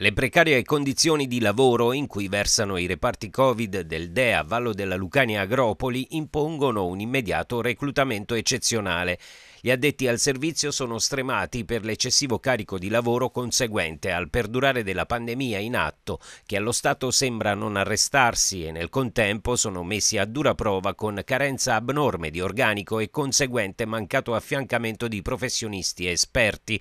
Le precarie condizioni di lavoro in cui versano i reparti Covid del DEA Vallo della Lucania Agropoli impongono un immediato reclutamento eccezionale. Gli addetti al servizio sono stremati per l'eccessivo carico di lavoro conseguente al perdurare della pandemia in atto, che allo Stato sembra non arrestarsi e nel contempo sono messi a dura prova con carenza abnorme di organico e conseguente mancato affiancamento di professionisti esperti.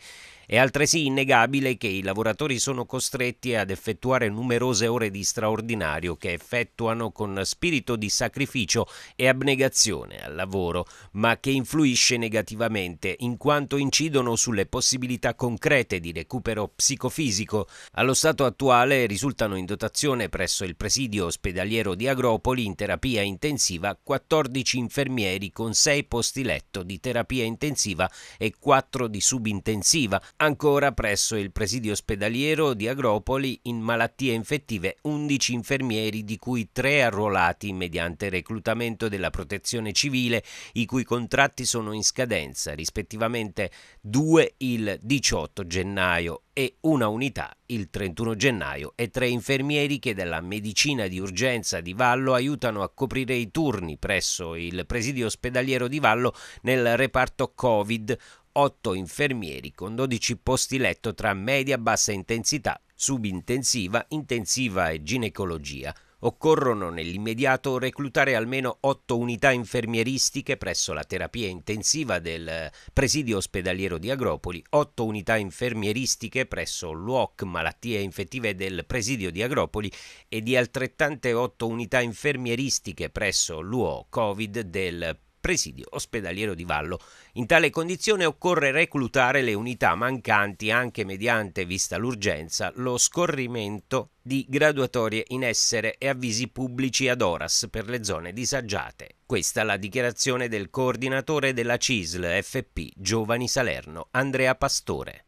È altresì innegabile che i lavoratori sono costretti ad effettuare numerose ore di straordinario che effettuano con spirito di sacrificio e abnegazione al lavoro, ma che influisce negativamente negativamente, in quanto incidono sulle possibilità concrete di recupero psicofisico. Allo stato attuale risultano in dotazione presso il presidio ospedaliero di Agropoli in terapia intensiva 14 infermieri con 6 posti letto di terapia intensiva e 4 di subintensiva. Ancora presso il presidio ospedaliero di Agropoli in malattie infettive 11 infermieri di cui 3 arruolati mediante reclutamento della protezione civile i cui contratti sono in scadenza Firenze, rispettivamente due il 18 gennaio e una unità il 31 gennaio e tre infermieri che della medicina di urgenza di Vallo aiutano a coprire i turni presso il presidio ospedaliero di Vallo nel reparto Covid, 8 infermieri con 12 posti letto tra media-bassa intensità, subintensiva, intensiva e ginecologia. Occorrono nell'immediato reclutare almeno otto unità infermieristiche presso la terapia intensiva del presidio ospedaliero di Agropoli, otto unità infermieristiche presso l'UOC malattie infettive del presidio di Agropoli e di altrettante otto unità infermieristiche presso l'UO Covid del presidio ospedaliero di Vallo. In tale condizione occorre reclutare le unità mancanti anche mediante, vista l'urgenza, lo scorrimento di graduatorie in essere e avvisi pubblici ad horas per le zone disagiate. Questa la dichiarazione del coordinatore della CISL FP Giovani Salerno, Andrea Pastore.